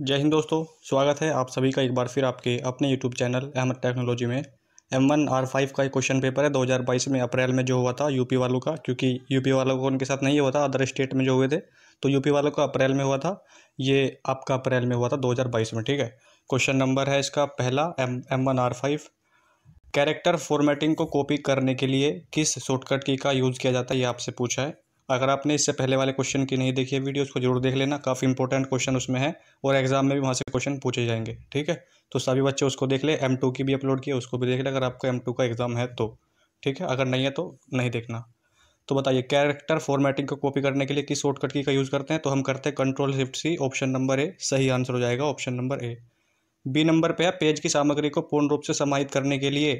जय हिंद दोस्तों स्वागत है आप सभी का एक बार फिर आपके अपने यूट्यूब चैनल अहमद टेक्नोलॉजी में एम वन आर फाइव का एक क्वेश्चन पेपर है 2022 में अप्रैल में जो हुआ था यूपी वालों का क्योंकि यूपी वालों को उनके साथ नहीं हुआ था अदर स्टेट में जो हुए थे तो यूपी वालों का अप्रैल में हुआ था ये आपका अप्रैल में हुआ था दो में ठीक है क्वेश्चन नंबर है इसका पहला M M one R five character formatting को कॉपी करने के लिए किस शॉर्टकट की का यूज़ किया जाता है ये आपसे पूछा है अगर आपने इससे पहले वाले क्वेश्चन की नहीं देखी है वीडियो उसको जरूर देख लेना काफ़ी इंपॉर्टेंट क्वेश्चन उसमें है और एग्जाम में भी वहाँ से क्वेश्चन पूछे जाएंगे ठीक है तो सभी बच्चे उसको देख ले एम टू की भी अपलोड किया उसको भी देख ले अगर आपको एम टू का एग्ज़ाम है तो ठीक है अगर नहीं है तो नहीं देखना तो बताइए कैरेक्टर फॉर्मेटिंग को कॉपी करने के लिए किस शॉर्टकट की का यूज़ करते हैं तो हम करते हैं control shift C option number A सही आंसर हो जाएगा option number A B number पे है पेज की सामग्री को पूर्ण रूप से समाहित करने के लिए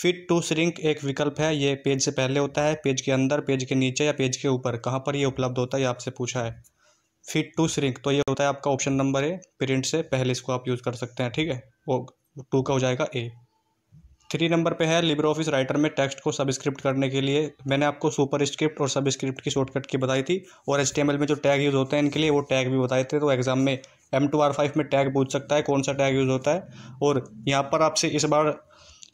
फिट टू श्रिंक एक विकल्प है ये पेज से पहले होता है पेज के अंदर पेज के नीचे या पेज के ऊपर कहाँ पर ये उपलब्ध होता है ये आपसे पूछा है फिट टू श्रिंक तो ये होता है आपका ऑप्शन नंबर ए प्रिंट से पहले इसको आप यूज़ कर सकते हैं ठीक है वो टू का हो जाएगा ए थ्री नंबर पे है लिब्रे ऑफिस राइटर में टेक्स्ट को सबस्क्रिप्ट करने के लिए मैंने आपको सुपर स्क्रिप्ट और सबस्क्रिप्ट की शॉर्टकट की बताई थी और एच में जो टैग यूज़ होते हैं इनके लिए वो टैग भी बताए थे तो एग्ज़ाम में एम टू आर फाइव में टैग पूछ सकता है कौन सा टैग यूज़ होता है और यहाँ पर आपसे इस बार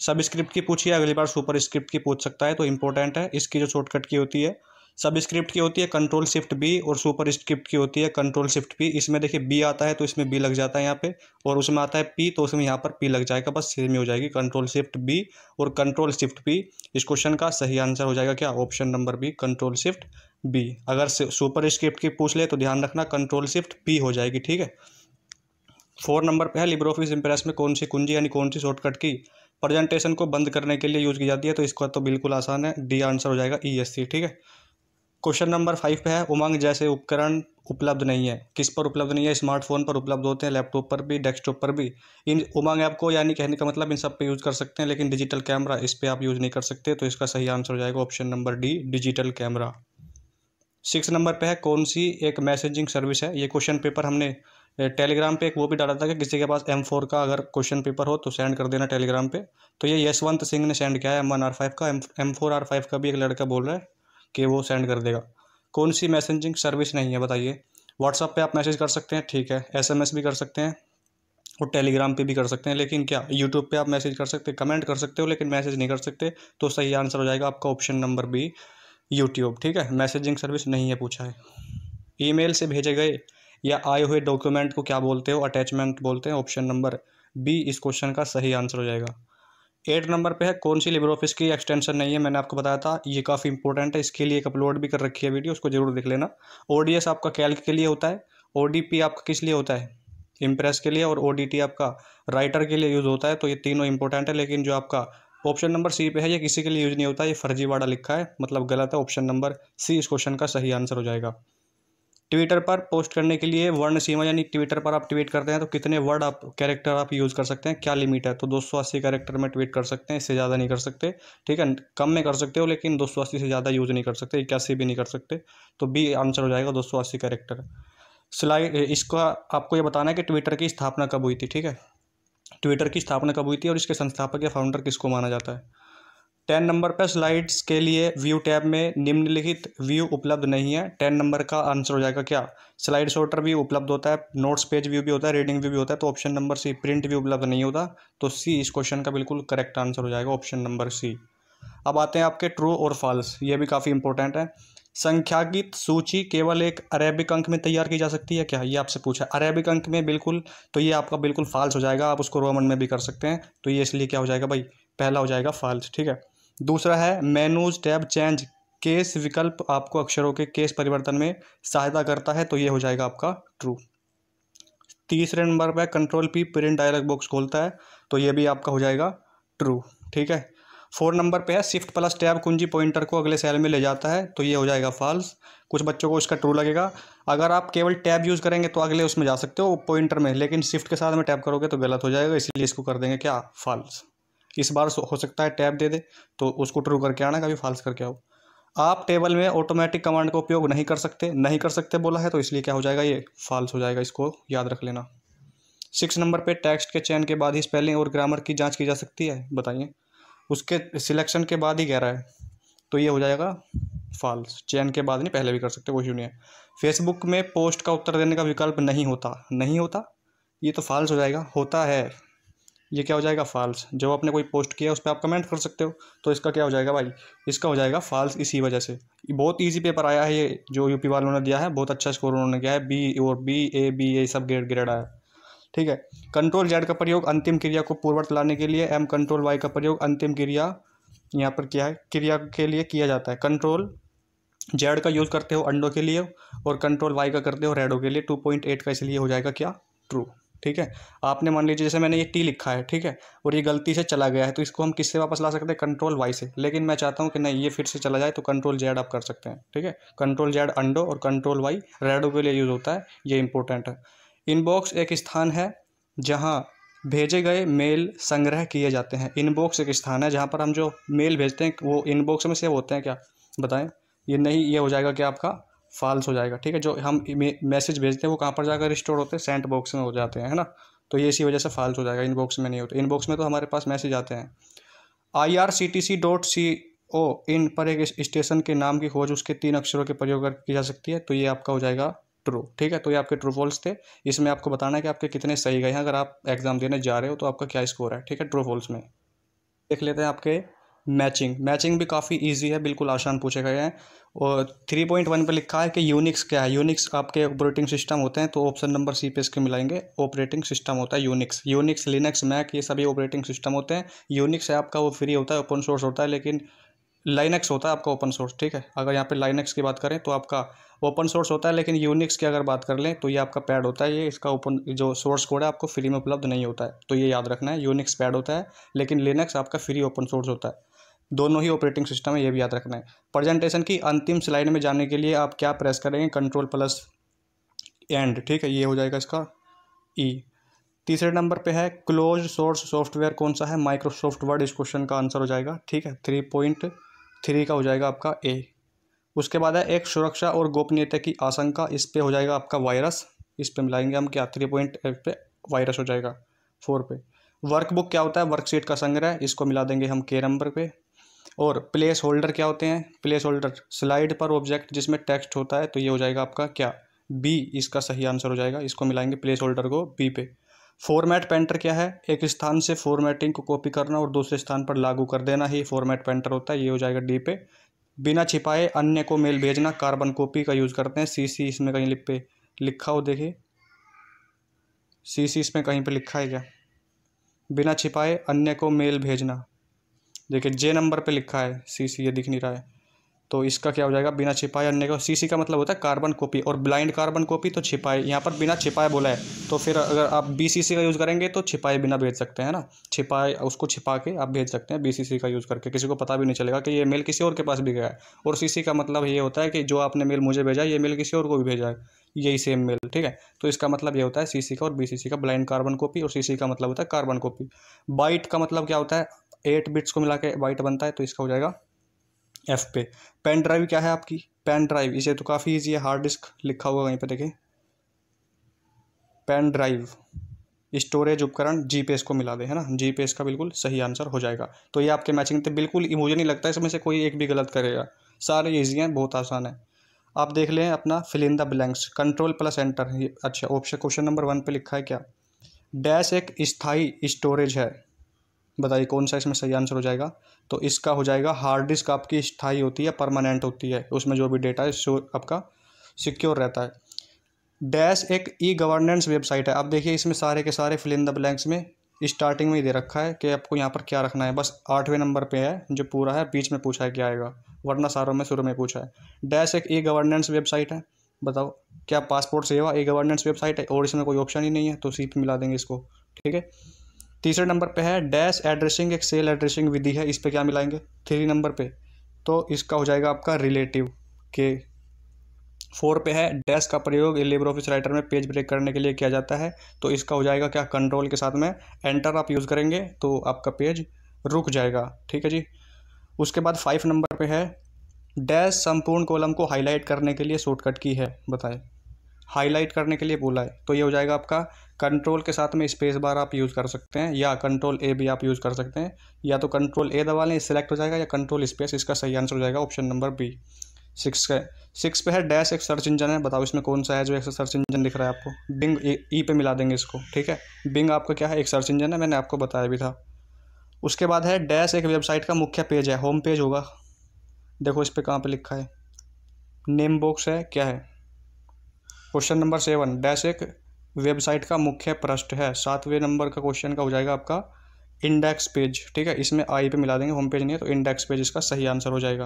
सब स्क्रिप्ट की पूछिए अगली बार सुपर स्क्रिप्ट की पूछ सकता है तो इंपॉर्टेंट है इसकी जो शॉर्टकट की होती है सब स्क्रिप्ट की होती है कंट्रोल शिफ्ट बी और सुपर स्क्रिप्ट की होती है कंट्रोल शिफ्ट बी इसमें देखिए बी आता है तो इसमें बी लग जाता है यहाँ पे और उसमें आता है पी तो उसमें यहाँ पर पी लग जाएगा बस सेम ही हो जाएगी कंट्रोल शिफ्ट बी और कंट्रोल शिफ्ट बी इस क्वेश्चन का सही आंसर हो जाएगा क्या option number B control shift B अगर सुपर स्क्रिप्ट की पूछ ले तो ध्यान रखना कंट्रोल शिफ्ट पी हो जाएगी ठीक है फोर नंबर पर है लिब्रोफिस इंप्रेस इम्प्रेस में कौन सी कुंजी यानी कौन सी शॉर्टकट की प्रेजेंटेशन को बंद करने के लिए यूज़ की जाती है तो इसका तो बिल्कुल आसान है डी आंसर हो जाएगा ई एस सी ठीक है क्वेश्चन नंबर फाइव पे है उमंग जैसे उपकरण उपलब्ध नहीं है किस पर उपलब्ध नहीं है स्मार्टफोन पर उपलब्ध होते हैं लैपटॉप पर भी डेस्कटॉप पर भी इन उमंग ऐप को यानी कहने का मतलब इन सब पे यूज़ कर सकते हैं लेकिन डिजिटल कैमरा इस पर आप यूज़ नहीं कर सकते तो इसका सही आंसर हो जाएगा option number D digital camera six number पर है कौन सी एक मैसेजिंग सर्विस है ये क्वेश्चन पेपर हमने टेलीग्राम पे एक वो भी डाला था कि किसी के पास एम फोर का अगर क्वेश्चन पेपर हो तो सेंड कर देना टेलीग्राम पे तो ये यशवंत सिंह ने सेंड किया है एम वन आर फाइव का एम फोर आर फाइव का भी एक लड़का बोल रहा है कि वो सेंड कर देगा कौन सी मैसेजिंग सर्विस नहीं है बताइए व्हाट्सअप पे आप मैसेज कर सकते हैं ठीक है एसएमएस भी कर सकते हैं और टेलीग्राम पे भी कर सकते हैं लेकिन क्या यूट्यूब पे आप मैसेज कर सकते कमेंट कर सकते हो लेकिन मैसेज नहीं कर सकते तो सही आंसर हो जाएगा आपका ऑप्शन नंबर बी यूट्यूब ठीक है मैसेजिंग सर्विस नहीं है पूछा है ईमेल से भेजे गए या आए हुए डॉक्यूमेंट को क्या बोलते हो अटैचमेंट बोलते हैं ऑप्शन नंबर बी इस क्वेश्चन का सही आंसर हो जाएगा एट नंबर पे है कौन सी लेबर ऑफिस की एक्सटेंशन नहीं है मैंने आपको बताया था ये काफ़ी इंपॉर्टेंट है इसके लिए एक अपलोड भी कर रखी है वीडियो उसको जरूर देख लेना ओ आपका कैल्क के लिए होता है ओ आपका किस लिए होता है इम्प्रेस के लिए और ओ आपका राइटर के लिए यूज़ होता है तो ये तीनों इंपॉर्टेंट है लेकिन जो आपका ऑप्शन नंबर सी पे है ये किसी के लिए यूज नहीं होता ये फर्जीवाड़ा लिखा है मतलब गलत है ऑप्शन नंबर सी इस क्वेश्चन का सही आंसर हो जाएगा ट्विटर पर पोस्ट करने के लिए वर्ण सीमा यानी ट्विटर पर आप ट्वीट करते हैं तो कितने वर्ड आप कैरेक्टर आप यूज़ कर सकते हैं क्या लिमिट है तो दो सौ अस्सी कैरेक्टर में ट्वीट कर सकते हैं इससे ज़्यादा नहीं कर सकते ठीक है कम में कर सकते हो लेकिन दो सौ अस्सी से ज़्यादा यूज़ नहीं कर सकते इक्यासी भी नहीं कर सकते तो बी आंसर हो जाएगा दो सौ अस्सी कैरेक्टर स्लाइड इसका आपको ये बताना है कि ट्विटर की स्थापना कब हुई थी ठीक है ट्विटर की स्थापना कब हुई थी और इसके संस्थापक या फाउंडर किसको माना जाता है टेन नंबर पर स्लाइड्स के लिए व्यू टैब में निम्नलिखित व्यू उपलब्ध नहीं है टेन नंबर का आंसर हो जाएगा क्या स्लाइड शॉर्टर भी उपलब्ध होता है नोट्स पेज व्यू भी होता है रीडिंग व्यू भी होता है तो ऑप्शन नंबर सी प्रिंट भी उपलब्ध नहीं होता तो सी इस क्वेश्चन का बिल्कुल करेक्ट आंसर हो जाएगा ऑप्शन नंबर सी अब आते हैं आपके ट्रू और फॉल्स ये भी काफ़ी इंपॉर्टेंट है संख्यागित सूची केवल एक अरेबिक अंक में तैयार की जा सकती है क्या ये आपसे पूछा अरेबिक अंक में बिल्कुल तो ये आपका बिल्कुल फॉल्स हो जाएगा आप उसको रोमन में भी कर सकते हैं तो ये इसलिए क्या हो जाएगा भाई पहला हो जाएगा फाल्स ठीक है दूसरा है मेनूज टैब चेंज केस विकल्प आपको अक्षरों के केस परिवर्तन में सहायता करता है तो ये हो जाएगा आपका ट्रू तीसरे नंबर पर control P print dialog box खोलता है तो ये भी आपका हो जाएगा ट्रू ठीक है फोर नंबर पे है शिफ्ट प्लस टैब कुंजी पॉइंटर को अगले सेल में ले जाता है तो ये हो जाएगा फॉल्स कुछ बच्चों को इसका ट्रू लगेगा अगर आप केवल टैब यूज़ करेंगे तो अगले उसमें जा सकते हो पॉइंटर में लेकिन शिफ्ट के साथ में टैब करोगे तो गलत हो जाएगा इसलिए इसको कर देंगे क्या फॉल्स इस बार हो सकता है टैब दे दे तो उसको ट्रू करके आना कभी फाल्स करके आओ आप टेबल में ऑटोमेटिक कमांड का उपयोग नहीं कर सकते नहीं कर सकते बोला है तो इसलिए क्या हो जाएगा ये फाल्स हो जाएगा इसको याद रख लेना सिक्स नंबर पे टेक्स्ट के चयन के बाद ही स्पेलिंग और ग्रामर की जांच की जा सकती है बताइए उसके सिलेक्शन के बाद ही कह रहा है तो ये हो जाएगा फॉल्स चयन के बाद नहीं पहले भी कर सकते कोई नहीं है फेसबुक में पोस्ट का उत्तर देने का विकल्प नहीं होता नहीं होता ये तो फॉल्स हो जाएगा होता है ये क्या हो जाएगा फ़ाल्स जो आपने कोई पोस्ट किया उस पर आप कमेंट कर सकते हो तो इसका क्या हो जाएगा भाई इसका हो जाएगा फाल्स इसी वजह से बहुत ईजी पेपर आया है ये जो यूपी वालों ने दिया है बहुत अच्छा स्कोर उन्होंने किया है बी और बी ए बी ए सब ग्रेड ग्रेड आया ठीक है कंट्रोल जेड का प्रयोग अंतिम क्रिया को पूर्वत लाने के लिए एम कंट्रोल वाई का प्रयोग अंतिम क्रिया यहाँ पर क्या है क्रिया के लिए किया जाता है कंट्रोल जेड का यूज़ करते हो अंडों के लिए और कंट्रोल वाई का करते हो रेडो के लिए टू पॉइंट एट का इसलिए हो जाएगा क्या ट्रू ठीक है आपने मान लीजिए जैसे मैंने ये टी लिखा है ठीक है और ये गलती से चला गया है तो इसको हम किससे वापस ला सकते हैं कंट्रोल वाई से लेकिन मैं चाहता हूँ कि नहीं ये फिर से चला जाए तो कंट्रोल जेड आप कर सकते हैं ठीक है कंट्रोल जेड अंडो और कंट्रोल वाई रेडो के लिए यूज़ होता है ये इंपॉर्टेंट है इनबॉक्स एक स्थान है जहाँ भेजे गए मेल संग्रह किए जाते हैं इनबॉक्स एक स्थान है जहाँ पर हम जो मेल भेजते हैं वो इनबॉक्स में सेव होते हैं क्या बताएं ये नहीं ये हो जाएगा क्या आपका फॉल्स हो जाएगा ठीक है जो हम मैसेज भेजते हैं वो कहाँ पर जाकर स्टोर होते हैं सेंट बॉक्स में हो जाते हैं है ना तो ये इसी वजह से फॉल्स हो जाएगा इनबॉक्स में नहीं होते इनबॉक्स में तो हमारे पास मैसेज आते हैं I R C T C dot C O in पर एक स्टेशन के नाम की खोज उसके तीन अक्षरों के प्रयोग की जा सकती है तो ये आपका हो जाएगा ट्रू ठीक है तो ये आपके ट्रू फॉल्स थे इसमें आपको बताना है कि आपके कितने सही गए हैं अगर आप एग्ज़ाम देने जा रहे हो तो आपका क्या स्कोर है ठीक है ट्रू फॉल्स में देख लेते हैं आपके मैचिंग मैचिंग भी काफ़ी ईजी है बिल्कुल आसान पूछे गए हैं और थ्री पॉइंट वन पर लिखा है कि यूनिक्स क्या है यूनिक्स आपके ऑपरेटिंग सिस्टम होते हैं तो ऑप्शन नंबर सी पे इसके मिलाएंगे ऑपरेटिंग सिस्टम होता है यूनिक्स यूनिक्स लिनक्स मैक ये सभी ऑपरेटिंग सिस्टम होते हैं यूनिक्स है आपका वो फ्री होता है ओपन सोर्स होता है लेकिन लाइनक्स होता है आपका ओपन सोर्स ठीक है अगर यहाँ पे लाइनक्स की बात करें तो आपका ओपन सोर्स होता है लेकिन यूनिक्स की अगर बात कर लें तो ये आपका पैड होता है ये इसका ओपन जो सोर्स कोड है आपको फ्री में उपलब्ध नहीं होता है तो ये याद रखना है यूनिक्स पैड होता है लेकिन लिनक्स आपका फ्री ओपन सोर्स होता है दोनों ही ऑपरेटिंग सिस्टम है ये भी याद रखना है प्रेजेंटेशन की अंतिम स्लाइड में जाने के लिए आप क्या प्रेस करेंगे कंट्रोल प्लस एंड ठीक है ये हो जाएगा इसका ई e। तीसरे नंबर पे है क्लोज सोर्स सॉफ्टवेयर कौन सा है माइक्रोसॉफ्ट वर्ड इस क्वेश्चन का आंसर हो जाएगा ठीक है थ्री पॉइंट थ्री का हो जाएगा आपका ए उसके बाद है एक सुरक्षा और गोपनीयता की आशंका इस पर हो जाएगा आपका वायरस इस पर मिलाएंगे हम क्या थ्री पॉइंट एट पे वायरस हो जाएगा फोर पे वर्कबुक क्या होता है वर्कशीट का संग्रह इसको मिला देंगे हम के नंबर पे और प्लेस होल्डर क्या होते हैं प्लेस होल्डर स्लाइड पर ऑब्जेक्ट जिसमें टेक्स्ट होता है तो ये हो जाएगा आपका क्या बी इसका सही आंसर हो जाएगा इसको मिलाएंगे प्लेस होल्डर को बी पे फॉर्मेट पेंटर क्या है एक स्थान से फॉर्मेटिंग को कॉपी करना और दूसरे स्थान पर लागू कर देना ही फॉर्मेट पेंटर होता है ये हो जाएगा डी पे बिना छिपाए अन्य को मेल भेजना कार्बन कॉपी का यूज़ करते हैं सी सी इसमें कहीं लिख पे लिखा हो देखिए सी सी इसमें कहीं पे लिखा है क्या बिना छिपाए अन्य को मेल भेजना देखिए जे नंबर पे लिखा है सी सी ये दिख नहीं रहा है तो इसका क्या हो जाएगा बिना छिपाए अन्य का सी सी का मतलब होता है कार्बन कॉपी और ब्लाइंड कार्बन कॉपी तो छिपाए यहाँ पर बिना छिपाए बोला है तो फिर अगर आप बी सी सी का यूज़ करेंगे तो छिपाए बिना भेज सकते हैं ना छिपाए उसको छिपा के आप भेज सकते हैं बी सी सी का यूज़ करके किसी को पता भी नहीं चलेगा कि ये मेल किसी और के पास भी गया है और सी सी का मतलब ये होता है कि जो आपने मेल मुझे भेजा ये मेल किसी और को भी भेजा है यही सेम मेल ठीक है तो इसका मतलब ये होता है सी सी का और बी सी सी का ब्लाइंड कार्बन कॉपी और सी सी का मतलब होता है कार्बन कॉपी बाइट का मतलब क्या होता है एट बिट्स को मिला के बाइट बनता है तो इसका हो जाएगा एफ पे पेन ड्राइव क्या है आपकी पेन ड्राइव इसे तो काफ़ी ईजी है हार्ड डिस्क लिखा हुआ वहीं पर देखें पेन ड्राइव स्टोरेज उपकरण जी पे को मिला दे है ना जी पे का बिल्कुल सही आंसर हो जाएगा तो ये आपके मैचिंग थे बिल्कुल मुझे नहीं लगता इसमें से कोई एक भी गलत करेगा सारे ईजी हैं बहुत आसान है आप देख लें अपना fill in the the blanks control plus enter अच्छा ऑप्शन क्वेश्चन नंबर वन पे लिखा है क्या डैश एक स्थाई स्टोरेज है बताइए कौन सा इसमें सही आंसर हो जाएगा तो इसका हो जाएगा हार्ड डिस्क आपकी स्थाई होती है परमानेंट होती है उसमें जो भी डेटा है शो आपका सिक्योर रहता है डैश एक ई गवर्नेंस वेबसाइट है आप देखिए इसमें सारे के सारे फिल इन द ब्लैंक्स में स्टार्टिंग में ही दे रखा है कि आपको यहाँ पर क्या रखना है बस आठवें नंबर पे है जो पूरा है बीच में पूछा है क्या आएगा वरना सारों में शुरू में पूछा है डैश एक ई गवर्नेंस वेबसाइट है बताओ क्या पासपोर्ट सेवा ई गवर्नेंस वेबसाइट है और इसमें कोई ऑप्शन ही नहीं है तो सीट मिला देंगे इसको ठीक है तीसरे नंबर पे है डैश एड्रेसिंग एक सेल एड्रेसिंग विधि है इस पर क्या मिलाएंगे थ्री नंबर पे तो इसका हो जाएगा आपका रिलेटिव के फोर पे है डैश का प्रयोग लेबर ऑफिस राइटर में पेज ब्रेक करने के लिए किया जाता है तो इसका हो जाएगा क्या कंट्रोल के साथ में एंटर आप यूज़ करेंगे तो आपका पेज रुक जाएगा ठीक है जी उसके बाद फाइव नंबर पे है डैश संपूर्ण कॉलम को हाईलाइट करने के लिए शॉर्टकट की है बताएं हाईलाइट करने के लिए बोला है तो ये हो जाएगा आपका कंट्रोल के साथ में स्पेस बार आप यूज़ कर सकते हैं या कंट्रोल ए भी आप यूज़ कर सकते हैं या तो कंट्रोल ए दबा लें सेलेक्ट हो जाएगा या कंट्रोल स्पेस इसका सही आंसर हो जाएगा ऑप्शन नंबर बी सिक्स का सिक्स पे है डैश एक सर्च इंजन है बताओ इसमें कौन सा है जो एक सर्च इंजन दिख रहा है आपको बिंग ई पे मिला देंगे इसको ठीक है बिंग आपका क्या है एक सर्च इंजन है मैंने आपको बताया भी था उसके बाद है डैश एक वेबसाइट का मुख्य पेज है होम पेज होगा देखो इस पर कहाँ पर लिखा है नेम बॉक्स है क्या है क्वेश्चन नंबर सेवन डैश एक वेबसाइट का मुख्य पृष्ठ है सातवें नंबर का क्वेश्चन का हो जाएगा आपका इंडेक्स पेज ठीक है इसमें आई पे मिला देंगे होम पेज नहीं है तो इंडेक्स पेज इसका सही आंसर हो जाएगा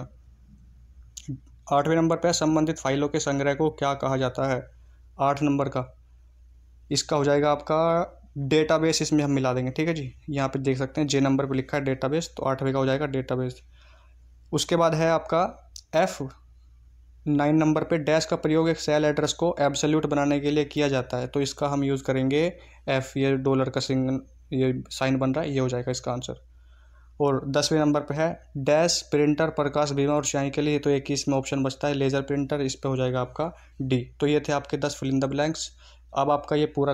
आठवें नंबर पर संबंधित फाइलों के संग्रह को क्या कहा जाता है आठ नंबर का इसका हो जाएगा आपका डेटाबेस इसमें हम मिला देंगे ठीक है जी यहाँ पे देख सकते हैं जे नंबर पे लिखा है डेटाबेस तो आठवें का हो जाएगा डेटाबेस उसके बाद है आपका एफ नाइन नंबर पे डैश का प्रयोग एक सेल एड्रेस को एब्सोल्यूट बनाने के लिए किया जाता है तो इसका हम यूज़ करेंगे एफ़ ये डॉलर का सिंग ये साइन बन रहा है ये हो जाएगा इसका आंसर और दसवें नंबर पे है डैश प्रिंटर प्रकाश बीमा और स्याही के लिए तो एक ही इसमें ऑप्शन बचता है लेज़र प्रिंटर इस पर हो जाएगा आपका डी तो ये थे आपके दस फिलिंग द ब्लैंक्स अब आपका ये पूरा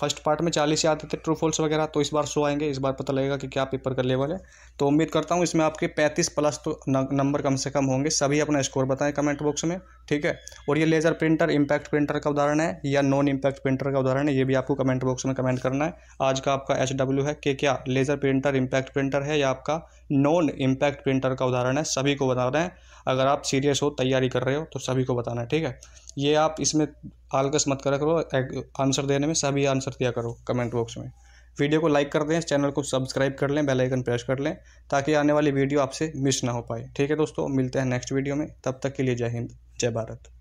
फर्स्ट पार्ट में चालीस ही आते थे ट्रू फॉल्स वगैरह तो इस बार सो आएंगे इस बार पता लगेगा कि क्या पेपर का लेवल है तो उम्मीद करता हूँ इसमें आपके पैंतीस प्लस तो नंबर कम से कम होंगे सभी अपना स्कोर बताएं कमेंट बॉक्स में ठीक है और ये लेज़र प्रिंटर इम्पैक्ट प्रिंटर का उदाहरण है या नॉन इम्पैक्ट प्रिंटर का उदाहरण है ये भी आपको कमेंट बॉक्स में कमेंट करना है आज का आपका एच डब्ल्यू है कि क्या लेज़र प्रिंटर इम्पैक्ट प्रिंटर है या आपका नॉन इम्पैक्ट प्रिंटर का उदाहरण है सभी को बता रहे हैं अगर आप सीरियस हो तैयारी कर रहे हो तो सभी को बताना है ठीक है ये आप इसमें आलकस मत करा करो आंसर देने में सभी आंसर दिया करो कमेंट बॉक्स में वीडियो को लाइक कर दें चैनल को सब्सक्राइब कर लें बेल आइकन प्रेस कर लें ताकि आने वाली वीडियो आपसे मिस ना हो पाए ठीक है दोस्तों मिलते हैं नेक्स्ट वीडियो में तब तक के लिए जय हिंद जय भारत